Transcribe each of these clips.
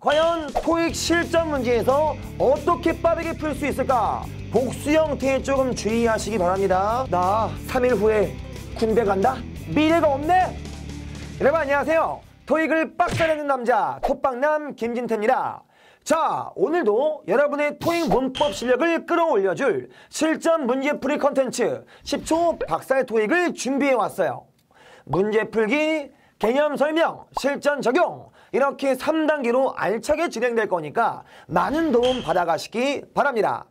과연 토익 실전 문제에서 어떻게 빠르게 풀 수 있을까? 복수 형태에 조금 주의하시기 바랍니다. 나 3일 후에 군대 간다? 미래가 없네? 여러분 안녕하세요. 토익을 빡세내는 남자 토박남 김진태입니다. 자 오늘도 여러분의 토익 문법 실력을 끌어올려줄 실전 문제풀이 컨텐츠 10초 박살 토익을 준비해왔어요 문제풀기, 개념 설명, 실전 적용 이렇게 3단계로 알차게 진행될 거니까 많은 도움 받아가시기 바랍니다.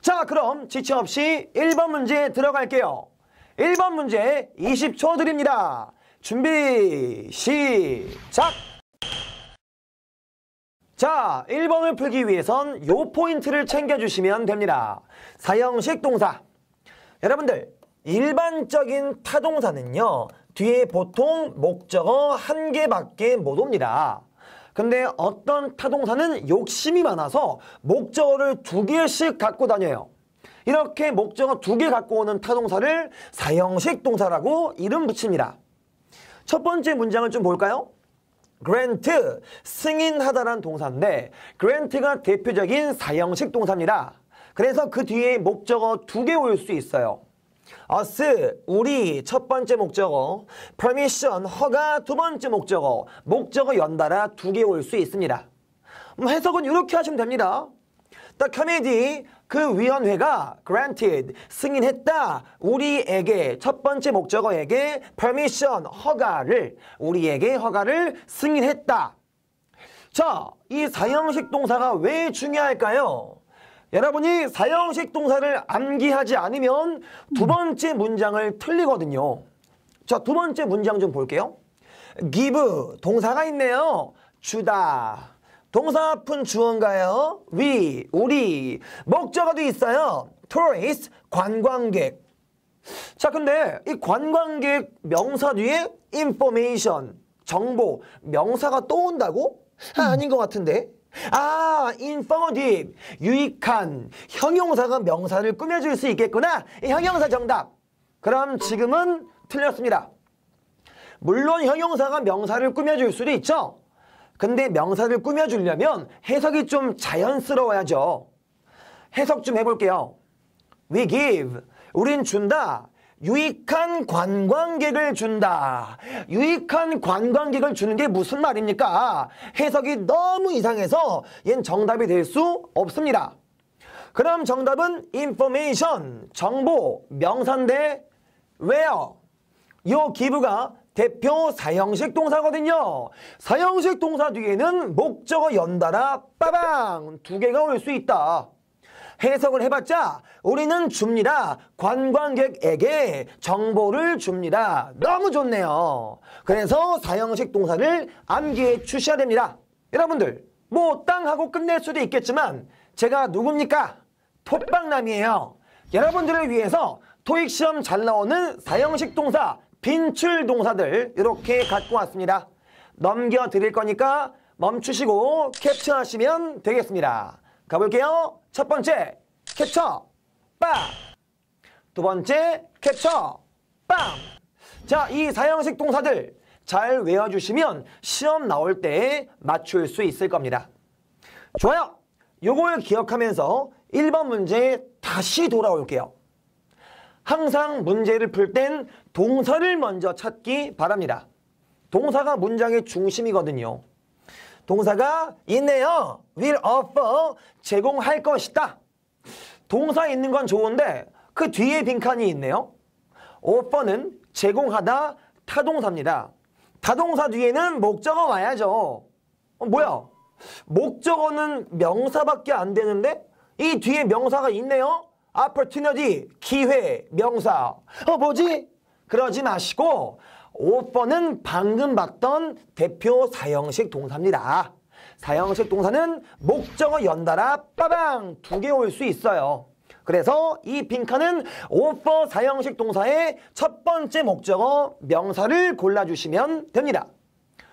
자 그럼 지체 없이 1번 문제 들어갈게요. 1번 문제 20초 드립니다. 준비 시작! 자, 1번을 풀기 위해선 요 포인트를 챙겨주시면 됩니다. 사형식 동사. 여러분들, 일반적인 타동사는요. 뒤에 보통 목적어 한 개밖에 못 옵니다. 근데 어떤 타동사는 욕심이 많아서 목적어를 두 개씩 갖고 다녀요. 이렇게 목적어 두 개 갖고 오는 타동사를 사형식 동사라고 이름 붙입니다. 첫 번째 문장을 좀 볼까요? grant, 승인하다란 동사인데 grant가 대표적인 사형식 동사입니다. 그래서 그 뒤에 목적어 두 개 올 수 있어요. 어스 우리 첫 번째 목적어 permission 허가 두 번째 목적어 목적어 연달아 두 개 올 수 있습니다 음, 해석은 이렇게 하시면 됩니다 The committee 그 위원회가 granted 승인했다 우리에게 첫 번째 목적어에게 permission 허가를 우리에게 허가를 승인했다 자이 사형식 동사가 왜 중요할까요? 여러분이 사형식 동사를 암기하지 않으면 두 번째 문장을 틀리거든요. 자, 두 번째 문장 좀 볼게요. give 동사가 있네요. 주다. 동사 앞은 주언가요 we, 우리. 목적어도 있어요. tourist, 관광객. 자, 근데 이 관광객 명사 뒤에 information, 정보, 명사가 또 온다고? 아, 아닌 것 같은데. 아, 인 n f o 유익한. 형용사가 명사를 꾸며줄 수 있겠구나. 형용사 정답. 그럼 지금은 틀렸습니다. 물론 형용사가 명사를 꾸며줄 수도 있죠. 근데 명사를 꾸며주려면 해석이 좀 자연스러워야죠. 해석 좀 해볼게요. We give. 우린 준다. 유익한 관광객을 준다. 유익한 관광객을 주는 게 무슨 말입니까? 해석이 너무 이상해서 얜 정답이 될 수 없습니다. 그럼 정답은 information, 정보, 명사인데 where. 요 기부가 대표 사형식 동사거든요. 사형식 동사 뒤에는 목적어 연달아 빠방 두 개가 올 수 있다. 해석을 해봤자 우리는 줍니다. 관광객에게 정보를 줍니다. 너무 좋네요. 그래서 사형식 동사를 암기해 주셔야 됩니다. 여러분들 뭐 땅하고 끝낼 수도 있겠지만 제가 누굽니까? 톱박남이에요. 여러분들을 위해서 토익 시험 잘 나오는 사형식 동사, 빈출 동사들 이렇게 갖고 왔습니다. 넘겨드릴 거니까 멈추시고 캡처하시면 되겠습니다. 가볼게요. 첫 번째, 캡처, 빵. 두 번째, 캡처, 빵. 자, 이 사형식 동사들 잘 외워주시면 시험 나올 때 맞출 수 있을 겁니다. 좋아요. 요걸 기억하면서 1번 문제 다시 돌아올게요. 항상 문제를 풀 땐 동사를 먼저 찾기 바랍니다. 동사가 문장의 중심이거든요. 동사가 있네요. will offer 제공할 것이다. 동사 있는 건 좋은데 그 뒤에 빈칸이 있네요. offer는 제공하다 타동사입니다. 타동사 뒤에는 목적어 와야죠. 어, 뭐야? 목적어는 명사밖에 안 되는데 이 뒤에 명사가 있네요. opportunity, 기회, 명사. 어, 뭐지? 그러지 마시고 5번은 방금 봤던 대표 사형식 동사입니다. 사형식 동사는 목적어 연달아 빠방 두 개 올 수 있어요. 그래서 이 빈칸은 오퍼 사형식 동사의 첫 번째 목적어 명사를 골라주시면 됩니다.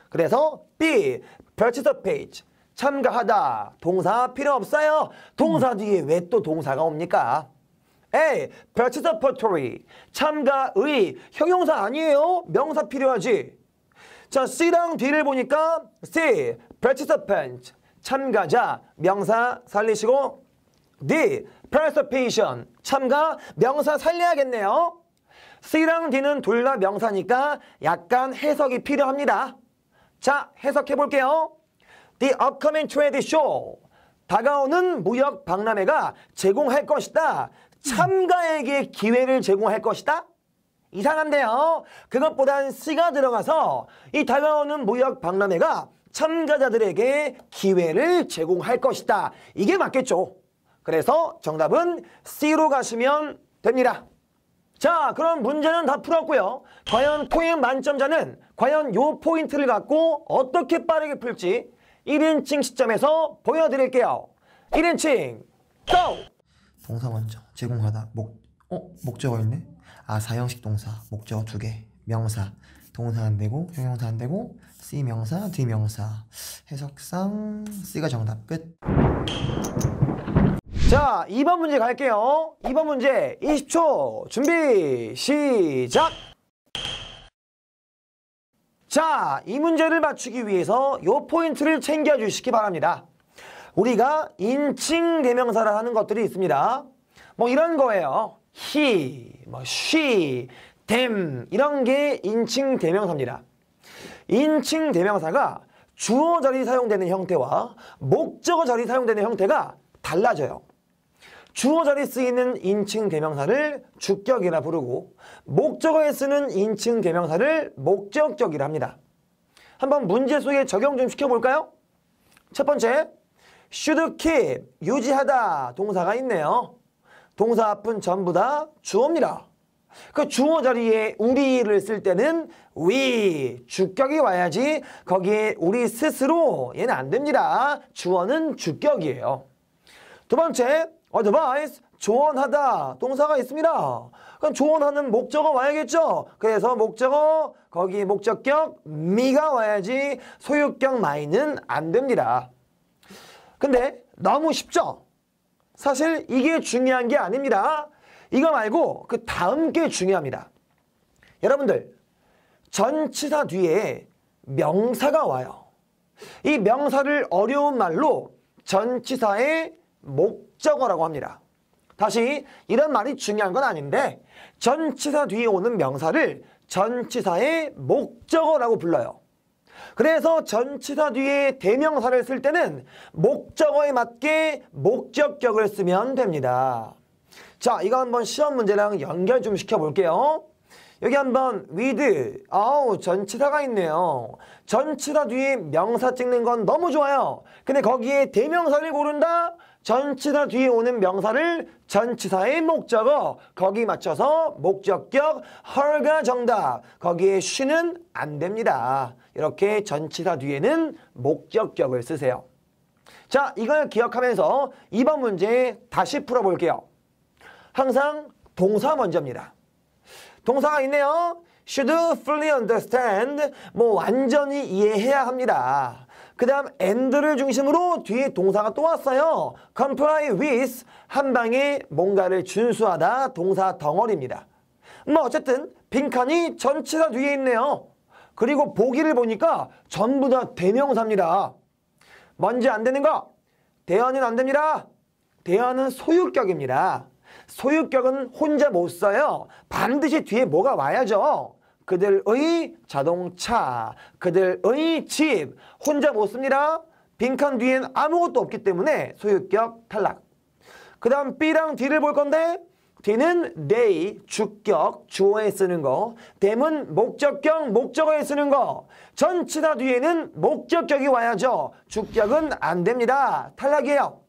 그래서 B, participate, 참가하다, 동사 필요 없어요. 동사 뒤에 왜 또 동사가 옵니까? A. p a r t i c i 참가의. 형용사 아니에요. 명사 필요하지. 자, C랑 D를 보니까 C. p a r t i c 참가자. 명사 살리시고 D. p 스 r t i c 참가. 명사 살려야겠네요. C랑 D는 둘 다 명사니까 약간 해석이 필요합니다. 자, 해석해 볼게요. The upcoming trade show. 다가오는 무역 박람회가 제공할 것이다. 참가에게 기회를 제공할 것이다? 이상한데요. 그것보단 C가 들어가서 이 다가오는 무역 박람회가 참가자들에게 기회를 제공할 것이다. 이게 맞겠죠. 그래서 정답은 C로 가시면 됩니다. 자, 그럼 문제는 다 풀었고요. 과연 토익 만점자는 과연 요 포인트를 갖고 어떻게 빠르게 풀지 1인칭 시점에서 보여드릴게요. 1인칭, 고! 동사 원정 제공하다 목 어? 목적어 있네? 아 사형식 동사 목적어 두개 명사 동사 안 되고 형용사 안 되고 C 명사 D 명사 해석상 C가 정답 끝. 자 2번 문제 갈게요. 2번 문제 20초 준비 시작. 자, 이 문제를 맞추기 위해서 요 포인트를 챙겨주시기 바랍니다. 우리가 인칭 대명사를 하는 것들이 있습니다. 뭐 이런 거예요. he, 뭐 she, them 이런 게 인칭 대명사입니다. 인칭 대명사가 주어 자리 사용되는 형태와 목적어 자리 사용되는 형태가 달라져요. 주어 자리 쓰이는 인칭 대명사를 주격이라 부르고 목적어에 쓰는 인칭 대명사를 목적격이라 합니다. 한번 문제 속에 적용 좀 시켜볼까요? 첫 번째, should keep 유지하다 동사가 있네요. 동사 앞은 전부 다 주어입니다. 그 주어 자리에 우리를 쓸 때는 we 주격이 와야지 거기에 우리 스스로 얘는 안 됩니다. 주어는 주격이에요. 두 번째 advice 조언하다 동사가 있습니다. 그럼 조언하는 목적어 와야겠죠. 그래서 목적어 거기 목적격 미가 와야지 소유격 마이는 안 됩니다. 근데 너무 쉽죠? 사실 이게 중요한 게 아닙니다. 이거 말고 그 다음 게 중요합니다. 여러분들 전치사 뒤에 명사가 와요. 이 명사를 어려운 말로 전치사의 목적어라고 합니다. 다시 이런 말이 중요한 건 아닌데 전치사 뒤에 오는 명사를 전치사의 목적어라고 불러요. 그래서 전치사 뒤에 대명사를 쓸 때는 목적어에 맞게 목적격을 쓰면 됩니다. 자, 이거 한번 시험 문제랑 연결 좀 시켜볼게요. 여기 한번 with, 아우 전치사가 있네요. 전치사 뒤에 명사 찍는 건 너무 좋아요. 근데 거기에 대명사를 고른다? 전치사 뒤에 오는 명사를 전치사의 목적어 거기 맞춰서 목적격 헐가 정답 거기에 쉬는 안 됩니다. 이렇게 전치사 뒤에는 목적격을 쓰세요. 자, 이걸 기억하면서 2번 문제 다시 풀어볼게요. 항상 동사 먼저입니다. 동사가 있네요. should fully understand 뭐 완전히 이해해야 합니다. 그 다음 and를 중심으로 뒤에 동사가 또 왔어요. comply with 한 방에 뭔가를 준수하다 동사 덩어리입니다. 뭐 어쨌든 빈칸이 전체가 뒤에 있네요. 그리고 보기를 보니까 전부 다 대명사입니다. 먼지 안 되는 거 대안은 안 됩니다. 대안은 소유격입니다. 소유격은 혼자 못 써요. 반드시 뒤에 뭐가 와야죠. 그들의 자동차, 그들의 집, 혼자 못 씁니다. 빈칸 뒤엔 아무것도 없기 때문에 소유격 탈락. 그 다음 B랑 D를 볼 건데 뒤는 t h y 주격, 주어에 쓰는 거. t h 은 목적격, 목적어에 쓰는 거. 전치다 뒤에는 목적격이 와야죠. 주격은 안 됩니다. 탈락이에요.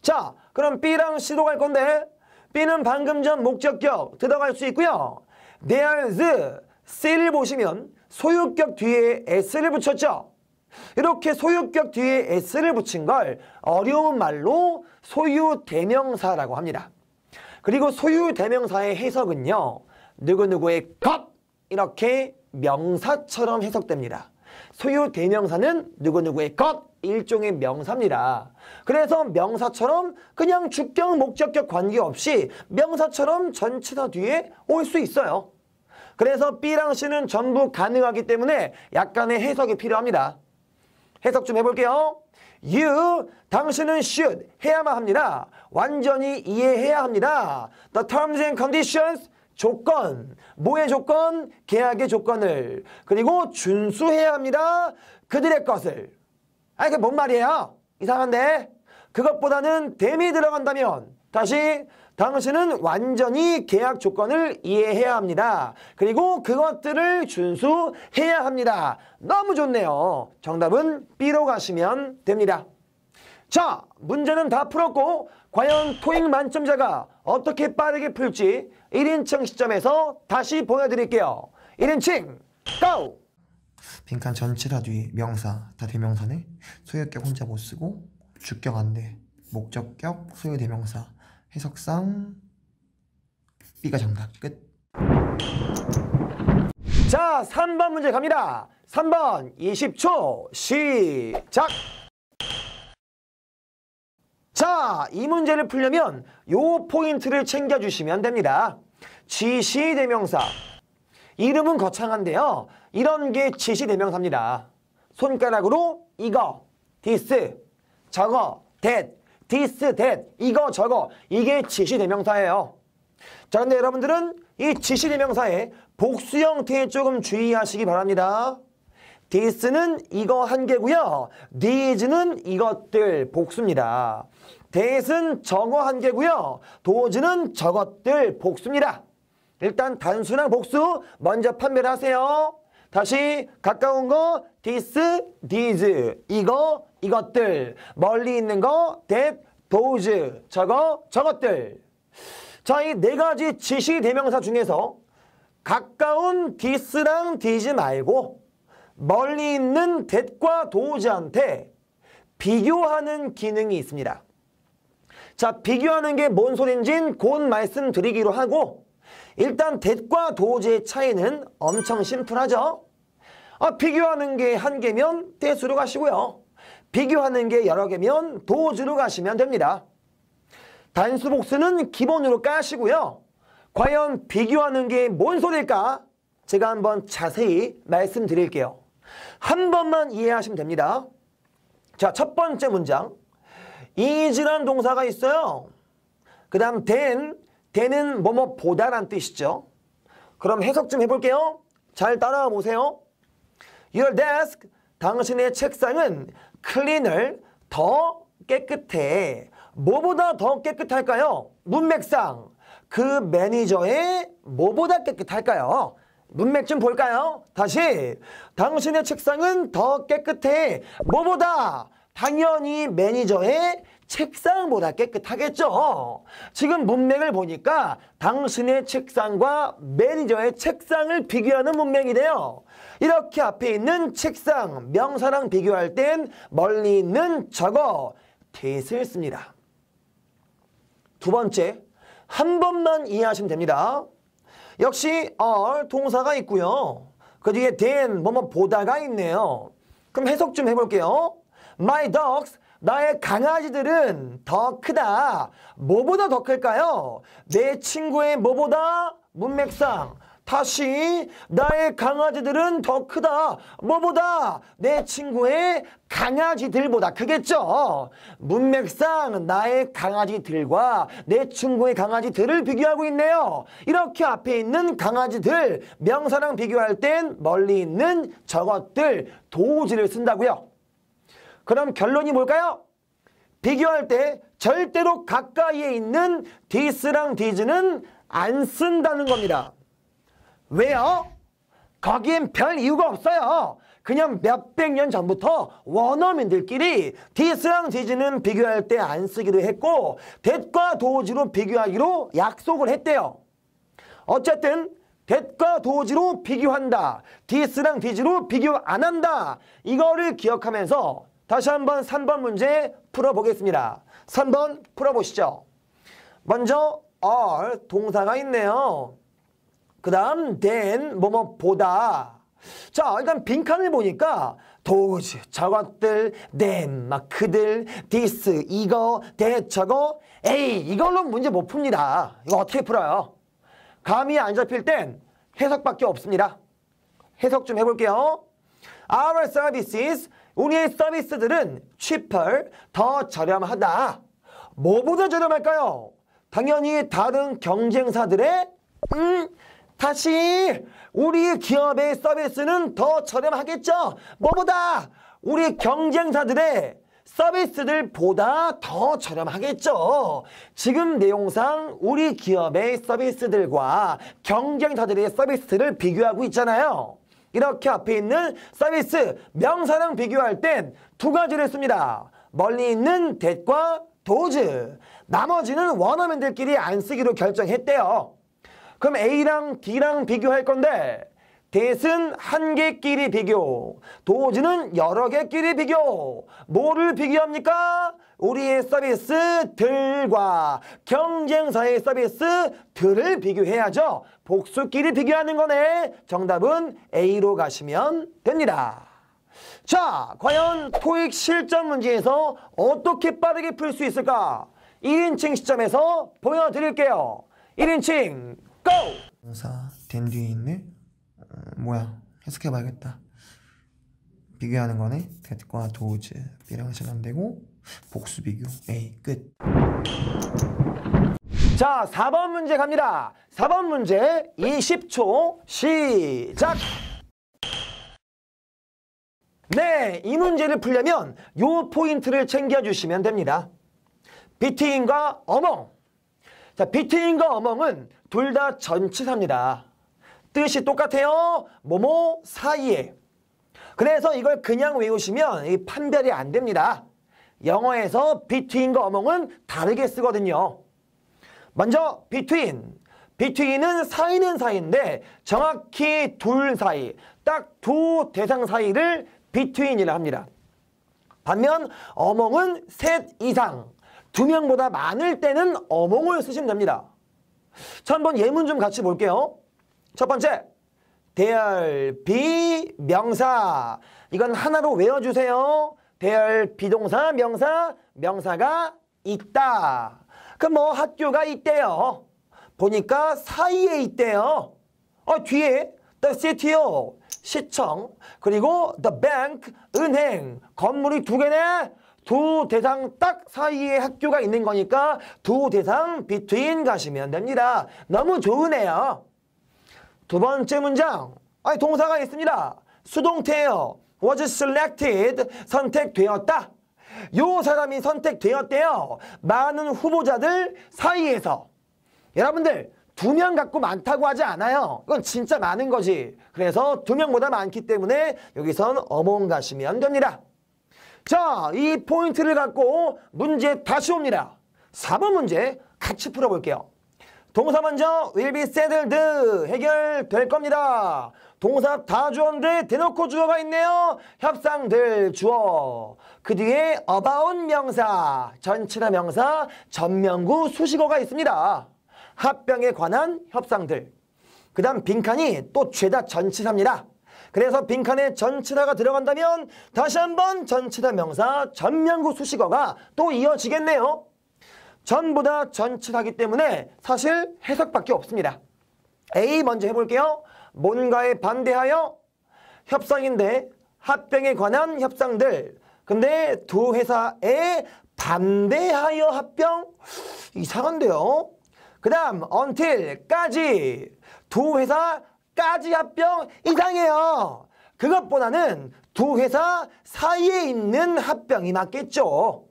자, 그럼 B랑 c 도갈 건데 B는 방금 전 목적격 들어갈 수 있고요. there's, C를 보시면 소유격 뒤에 S를 붙였죠. 이렇게 소유격 뒤에 S를 붙인 걸 어려운 말로 소유대명사라고 합니다. 그리고 소유 대명사의 해석은요. 누구누구의 것 이렇게 명사처럼 해석됩니다. 소유 대명사는 누구누구의 것 일종의 명사입니다. 그래서 명사처럼 그냥 주격, 목적격 관계없이 명사처럼 전체사 뒤에 올 수 있어요. 그래서 B랑 C는 전부 가능하기 때문에 약간의 해석이 필요합니다. 해석 좀 해볼게요. You, 당신은 should, 해야만 합니다. 완전히 이해해야 합니다. The terms and conditions, 조건, 뭐의 조건? 계약의 조건을. 그리고 준수해야 합니다. 그들의 것을. 아, 그게뭔 말이에요? 이상한데? 그것보다는 댐이 들어간다면, 다시 당신은 완전히 계약 조건을 이해해야 합니다. 그리고 그것들을 준수해야 합니다. 너무 좋네요. 정답은 B로 가시면 됩니다. 자, 문제는 다 풀었고 과연 토익 만점자가 어떻게 빠르게 풀지 1인칭 시점에서 다시 보여드릴게요. 1인칭 고! 빈칸 전체다 뒤 명사 다 대명사네 소유격 혼자 못 쓰고 주격 안 돼 목적격 소유 대명사 해석상 B가 정답 끝. 자, 3번 문제 갑니다. 3번 20초 시작. 자, 이 문제를 풀려면 요 포인트를 챙겨주시면 됩니다. 지시 대명사. 이름은 거창한데요. 이런 게 지시 대명사입니다. 손가락으로 이거, 디스, 저거, t this, that, 이거, 저거 이게 지시대명사예요. 자, 근데 여러분들은 이 지시대명사에 복수 형태에 조금 주의하시기 바랍니다. this는 이거 한 개고요. these는 이것들 복수입니다. that은 저거 한 개고요. d o e 는 저것들 복수입니다. 일단 단순한 복수 먼저 판별하세요. 다시 가까운 거 this, these 이거 이것들 멀리 있는 거 that, those 저거 저것들 자이 네 가지 지시 대명사 중에서 가까운 this랑 these 말고 멀리 있는 that과 d o e 한테 비교하는 기능이 있습니다. 자 비교하는 게 뭔 소린진 곧 말씀드리기로 하고 일단 that과 d o e 의 차이는 엄청 심플하죠. 아, 비교하는 게 한 개면 대수로 가시고요. 비교하는 게 여러 개면 도즈로 가시면 됩니다. 단수 복수는 기본으로 까시고요. 과연 비교하는 게 뭔 소리일까? 제가 한번 자세히 말씀드릴게요. 한 번만 이해하시면 됩니다. 자, 첫 번째 문장. 이즈란 동사가 있어요. 그 다음 된, 된은 뭐뭐보다란 뜻이죠. 그럼 해석 좀 해볼게요. 잘 따라와 보세요. Your desk, 당신의 책상은 클린을 더 깨끗해. 뭐보다 더 깨끗할까요? 문맥상 그 매니저의 뭐보다 깨끗할까요? 문맥 좀 볼까요? 다시 당신의 책상은 더 깨끗해. 뭐보다 당연히 매니저의 책상보다 깨끗하겠죠. 지금 문맥을 보니까 당신의 책상과 매니저의 책상을 비교하는 문맥이래요. 이렇게 앞에 있는 책상, 명사랑 비교할 땐 멀리 있는 저거, 뒷을 씁니다. 두 번째, 한 번만 이해하시면 됩니다. 역시 a r 동사가 있고요. 그 뒤에 된 h e 뭐뭐 보다가 있네요. 그럼 해석 좀 해볼게요. My dogs, 나의 강아지들은 더 크다. 뭐보다 더 클까요? 내 친구의 뭐보다 문맥상 다시 나의 강아지들은 더 크다. 뭐보다 내 친구의 강아지들보다 크겠죠. 문맥상 나의 강아지들과 내 친구의 강아지들을 비교하고 있네요. 이렇게 앞에 있는 강아지들 명사랑 비교할 땐 멀리 있는 저것들 도우지를 쓴다고요. 그럼 결론이 뭘까요? 비교할 때 절대로 가까이에 있는 디스랑 디즈는 안 쓴다는 겁니다. 왜요? 거긴 별 이유가 없어요. 그냥 몇백 년 전부터 원어민들끼리 디스랑 디즈는 비교할 때 안쓰기도 했고 댓과 도지로 비교하기로 약속을 했대요. 어쨌든 댓과 도지로 비교한다. 디스랑 디지로 비교 안 한다. 이거를 기억하면서 다시 한번 3번 문제 풀어보겠습니다. 3번 풀어보시죠. 먼저 are 동사가 있네요. 그 다음 된 뭐뭐 보다 자 일단 빈칸을 보니까 도즈, 저것들, them, 막 그들, this, 이거, 대, 저거 에이 이걸로 문제 못 풉니다. 이거 어떻게 풀어요? 감이 안 잡힐 땐 해석밖에 없습니다. 해석 좀 해볼게요. Our services, 우리의 서비스들은 cheaper, 더 저렴하다. 뭐보다 저렴할까요? 당연히 다른 경쟁사들의 음, 다시 우리 기업의 서비스는 더 저렴하겠죠. 뭐보다 우리 경쟁사들의 서비스들보다 더 저렴하겠죠. 지금 내용상 우리 기업의 서비스들과 경쟁사들의 서비스를 비교하고 있잖아요. 이렇게 앞에 있는 서비스 명사랑 비교할 땐 두 가지를 했습니다 멀리 있는 대과 도즈. 나머지는 원어민들끼리 안 쓰기로 결정했대요. 그럼 A랑 D랑 비교할 건데 대은 한 개끼리 비교, 도지는 여러 개끼리 비교. 뭐를 비교합니까? 우리의 서비스들과 경쟁사의 서비스들을 비교해야죠. 복수끼리 비교하는 거네. 정답은 A로 가시면 됩니다. 자, 과연 토익 실전 문제에서 어떻게 빠르게 풀 수 있을까? 1인칭 시점에서 보여드릴게요. 1인칭 고! 동사 된 뒤에 있는 어, 뭐야 해석해봐야겠다 비교하는 거네 that과 does 랑하시 되고 복수 비교 A 끝 자, 4번 문제 갑니다. 4번 문제 20초 시작! 네, 이 문제를 풀려면 요 포인트를 챙겨주시면 됩니다. 비트인과 어멍. 자, 비트인과 어멍은 둘다 전치사입니다. 뜻이 똑같아요. 뭐뭐 사이에. 그래서 이걸 그냥 외우시면 이 판별이 안 됩니다. 영어에서 between과 among은 다르게 쓰거든요. 먼저 between. between은 사이는 사이인데 정확히 둘 사이, 딱 두 대상 사이를 between이라 합니다. 반면 among은 셋 이상, 두 명보다 많을 때는 among을 쓰시면 됩니다. 자, 한번 예문 좀 같이 볼게요. 첫 번째, 대열 비명사. 이건 하나로 외워주세요. 대열 비동사, 명사, 명사가 있다. 그럼 뭐 학교가 있대요. 보니까 사이에 있대요. 어, 뒤에 the city요. 시청. 그리고 the bank, 은행. 건물이 두 개네. 두 대상 딱 사이에 학교가 있는 거니까 두 대상 b 트 t 가시면 됩니다. 너무 좋으네요. 두 번째 문장. 아니 동사가 있습니다. 수동태예요. was selected 선택되었다. 요 사람이 선택되었대요. 많은 후보자들 사이에서. 여러분들 두 명 갖고 많다고 하지 않아요. 이건 진짜 많은 거지. 그래서 두 명보다 많기 때문에 여기선 어몽 가시면 됩니다. 자, 이 포인트를 갖고 문제 다시 옵니다. 4번 문제 같이 풀어볼게요. 동사 먼저 will be settled 해결될 겁니다. 동사 다 주어인데 대놓고 주어가 있네요. 협상될 주어. 그 뒤에 about 명사, 전치나 명사, 전명구 수식어가 있습니다. 합병에 관한 협상들. 그 다음 빈칸이 또 죄다 전치사입니다. 그래서 빈칸에 전치다가 들어간다면 다시 한번 전치다 명사 전면구 수식어가 또 이어지겠네요. 전부 다 전치다기 때문에 사실 해석밖에 없습니다. A 먼저 해볼게요. 뭔가에 반대하여 협상인데 합병에 관한 협상들 근데 두 회사에 반대하여 합병? 이상한데요? 그 다음 until까지 두 회사 까지 합병 이상해요. 그것보다는 두 회사 사이에 있는 합병이 낫겠죠.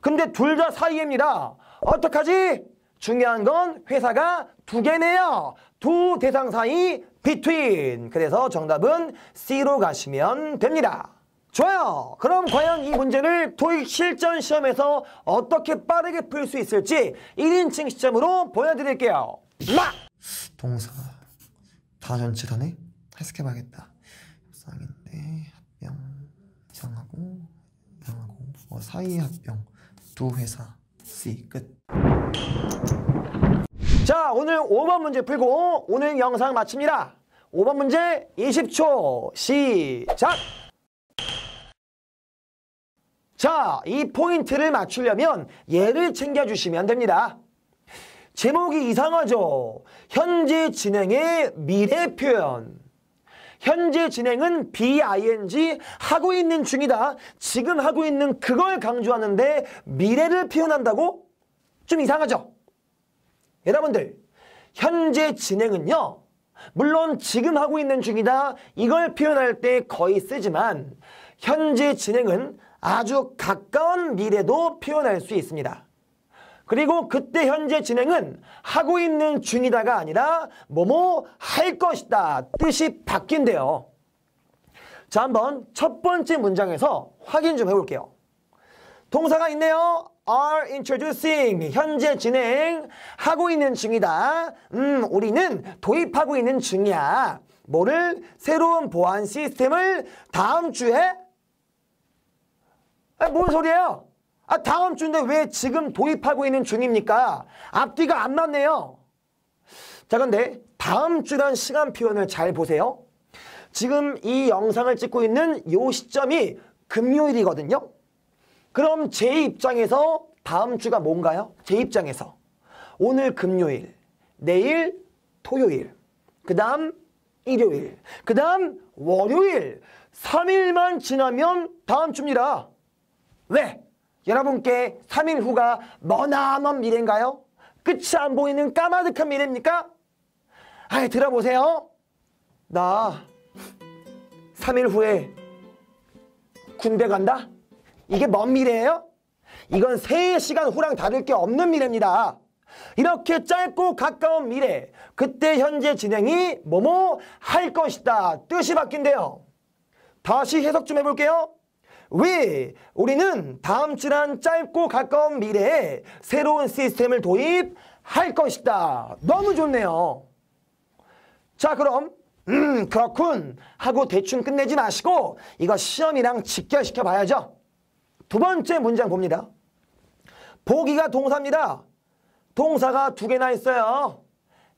근데 둘 다 사이입니다. 어떡하지? 중요한 건 회사가 두 개네요. 두 대상 사이 b e t 그래서 정답은 C로 가시면 됩니다. 좋아요. 그럼 과연 이 문제를 토익 실전 시험에서 어떻게 빠르게 풀 수 있을지 1인칭 시점으로 보여드릴게요. 마! 동사... 다 전체 다네? 해석해봐야겠다. 협상인데 합병 이상하고 이상하고 어, 뭐 사이 합병 두 회사 C 끝. 자 오늘 5번 문제 풀고 오늘 영상 마칩니다. 5번 문제 20초 시작! 자, 이 포인트를 맞추려면 얘를 챙겨주시면 됩니다. 제목이 이상하죠. 현재 진행의 미래 표현. 현재 진행은 BING 하고 있는 중이다. 지금 하고 있는 그걸 강조하는데 미래를 표현한다고? 좀 이상하죠? 여러분들, 현재 진행은요. 물론 지금 하고 있는 중이다. 이걸 표현할 때 거의 쓰지만 현재 진행은 아주 가까운 미래도 표현할 수 있습니다. 그리고 그때 현재 진행은 하고 있는 중이다가 아니라 뭐뭐 할 것이다 뜻이 바뀐대요. 자 한번 첫 번째 문장에서 확인 좀 해볼게요. 동사가 있네요. are introducing 현재 진행하고 있는 중이다. 음 우리는 도입하고 있는 중이야. 뭐를? 새로운 보안 시스템을 다음 주에? 아, 뭔 소리예요? 아, 다음 주인데 왜 지금 도입하고 있는 중입니까? 앞뒤가 안 맞네요. 자, 근데 다음 주란 시간 표현을 잘 보세요. 지금 이 영상을 찍고 있는 요 시점이 금요일이거든요. 그럼 제 입장에서 다음 주가 뭔가요? 제 입장에서 오늘 금요일, 내일 토요일, 그 다음 일요일, 그 다음 월요일 3일만 지나면 다음 주입니다. 왜? 여러분께 3일 후가 머나먼 미래인가요? 끝이 안 보이는 까마득한 미래입니까? 아이 들어보세요. 나 3일 후에 군대 간다? 이게 먼 미래예요? 이건 세 시간 후랑 다를 게 없는 미래입니다. 이렇게 짧고 가까운 미래, 그때 현재 진행이 뭐뭐 할 것이다. 뜻이 바뀐대요. 다시 해석 좀 해볼게요. 왜 우리는 다음 주란 짧고 가까운 미래에 새로운 시스템을 도입할 것이다. 너무 좋네요. 자 그럼 음 그렇군 하고 대충 끝내지 마시고 이거 시험이랑 직결시켜 봐야죠. 두 번째 문장 봅니다. 보기가 동사입니다. 동사가 두 개나 있어요.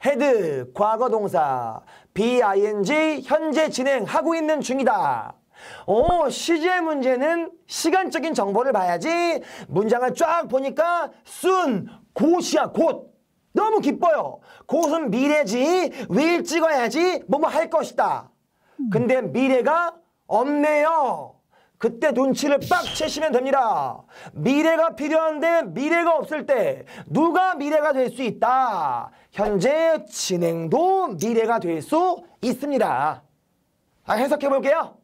헤드 과거 동사, b ing 현재 진행하고 있는 중이다. 오, 어, 시제 문제는 시간적인 정보를 봐야지 문장을 쫙 보니까 순, 곧이야, 곧. 너무 기뻐요. 곧은 미래지, 왜 찍어야지, 뭐 뭐 할 것이다. 근데 미래가 없네요. 그때 눈치를 빡 채시면 됩니다. 미래가 필요한데 미래가 없을 때 누가 미래가 될 수 있다. 현재 진행도 미래가 될 수 있습니다. 아, 해석해 볼게요.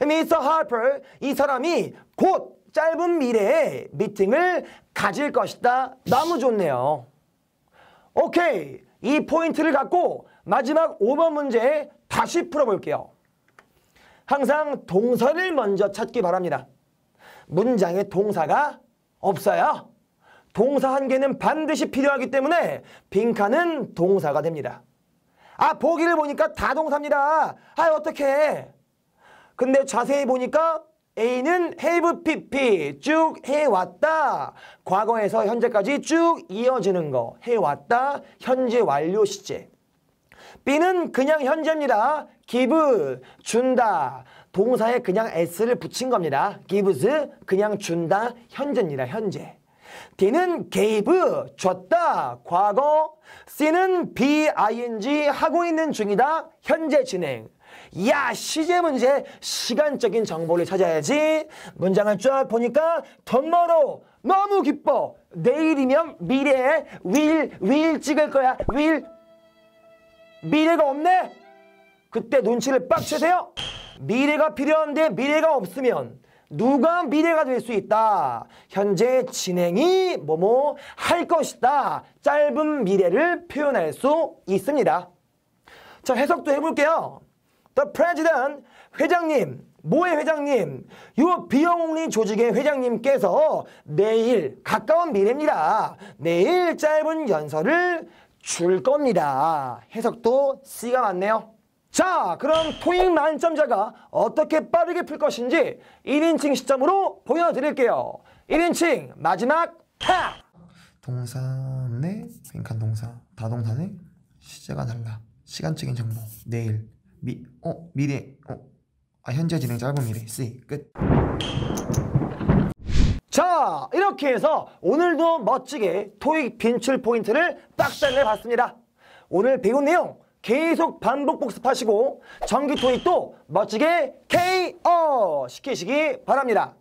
Mr. h a r 이 사람이 곧 짧은 미래에 미팅을 가질 것이다. 너무 좋네요. 오케이. 이 포인트를 갖고 마지막 5번 문제 다시 풀어볼게요. 항상 동선을 먼저 찾기 바랍니다. 문장에 동사가 없어요. 동사 한 개는 반드시 필요하기 때문에 빈칸은 동사가 됩니다. 아 보기를 보니까 다 동사입니다. 아 어떡해. 근데 자세히 보니까 A는 have PP 쭉 해왔다. 과거에서 현재까지 쭉 이어지는 거 해왔다. 현재 완료 시제. B는 그냥 현재입니다. give 준다. 동사에 그냥 s를 붙인 겁니다. gives 그냥 준다. 현재입니다. 현재. D는 gave 줬다. 과거. C는 be ing 하고 있는 중이다. 현재 진행. 야 시제 문제 시간적인 정보를 찾아야지 문장을 쫙 보니까 덤머로 너무 기뻐 내일이면 미래에 윌, 윌 찍을 거야 윌 미래가 없네 그때 눈치를 빡 채세요 미래가 필요한데 미래가 없으면 누가 미래가 될 수 있다. 현재 진행이 뭐뭐 할 것이다. 짧은 미래를 표현할 수 있습니다. 자, 해석도 해볼게요. The President, 회장님, 모의 회장님, 유 비영리 조직의 회장님께서 내일, 가까운 미래입니다. 내일 짧은 연설을 줄 겁니다. 해석도 C가 맞네요. 자, 그럼 토익 만점자가 어떻게 빠르게 풀 것인지 1인칭 시점으로 보여드릴게요. 1인칭 마지막 타! 동산의 빈칸 동사, 다동산의 시제가 달라. 시간적인 정보, 내일, 미, 어, 미래, 어, 아, 현재 진행 짧은 미래, C, 끝. 자, 이렇게 해서 오늘도 멋지게 토익 빈출 포인트를 빡달내 봤습니다. 오늘 배운 내용 계속 반복 복습하시고 정기 토익도 멋지게 KO 시키시기 바랍니다.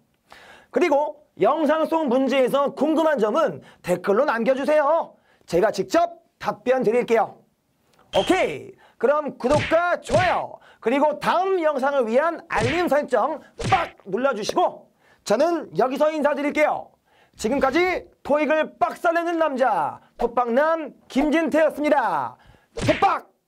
그리고 영상 속 문제에서 궁금한 점은 댓글로 남겨주세요. 제가 직접 답변 드릴게요. 오케이! 그럼 구독과 좋아요 그리고 다음 영상을 위한 알림 설정 빡 눌러주시고 저는 여기서 인사드릴게요. 지금까지 토익을 빡살내는 남자 토박남 김진태였습니다. 토박!